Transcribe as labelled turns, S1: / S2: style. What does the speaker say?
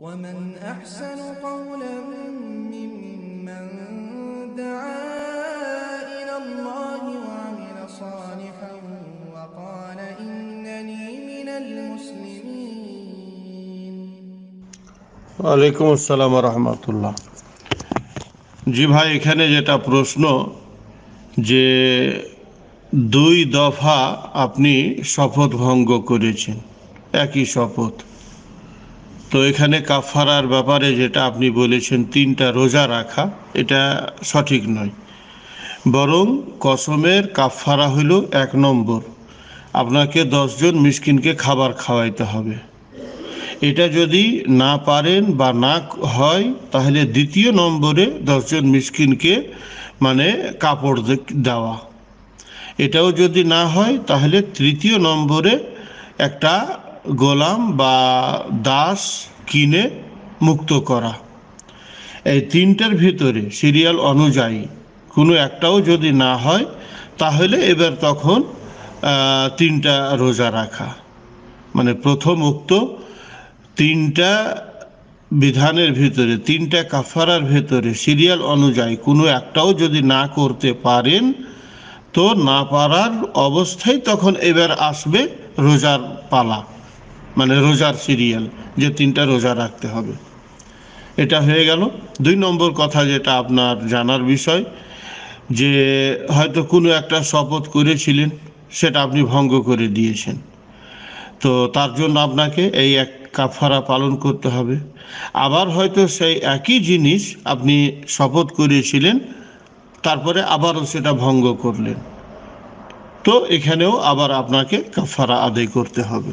S1: ومن أحسن قولا ممن دعا إلى الله وعمل صالحا وقال إنني من المسلمين وعليكم السلام ورحمة الله জি ভাই এখানে যেটা প্রশ্ন যে দুই দফা আপনি শপথ ভঙ্গ করেছেন একই শপথ তো এখানে কাফারার ব্যাপারে যেটা আপনি বলেছেন তিনটা রোজা রাখা এটা সঠিক নয় বরং কসমের কাফারা হলো এক নম্বর আপনাকে দশজন মিসকিনকে খাবার খাওয়াইতে হবে এটা যদি না পারেন বা না হয় তাহলে দ্বিতীয় নম্বরে দশজন মিসকিনকে মানে কাপড় দেওয়া এটাও যদি না হয় তাহলে তৃতীয় নম্বরে একটা গোলাম বা দাস কিনে মুক্ত করা এই তিনটার ভিতরে সিরিয়াল অনুযায়ী কোনো একটাও যদি না হয় তাহলে এবার তখন তিনটা রোজা রাখা মানে প্রথম উক্ত তিনটা বিধানের ভিতরে তিনটা কাফারার ভেতরে সিরিয়াল অনুযায়ী কোনো একটাও যদি না করতে পারেন তো না পারার অবস্থায় তখন এবার আসবে রোজার পালা মানে রোজার সিরিয়াল যে তিনটা রোজা রাখতে হবে এটা হয়ে গেল দুই নম্বর কথা যেটা আপনার জানার বিষয় যে হয়তো কোনো একটা শপথ করেছিলেন সেটা আপনি ভঙ্গ করে দিয়েছেন তো তার জন্য আপনাকে এই এক কাফারা পালন করতে হবে আবার হয়তো সেই একই জিনিস আপনি শপথ করেছিলেন তারপরে আবারও সেটা ভঙ্গ করলেন তো এখানেও আবার আপনাকে কাফারা আদায় করতে হবে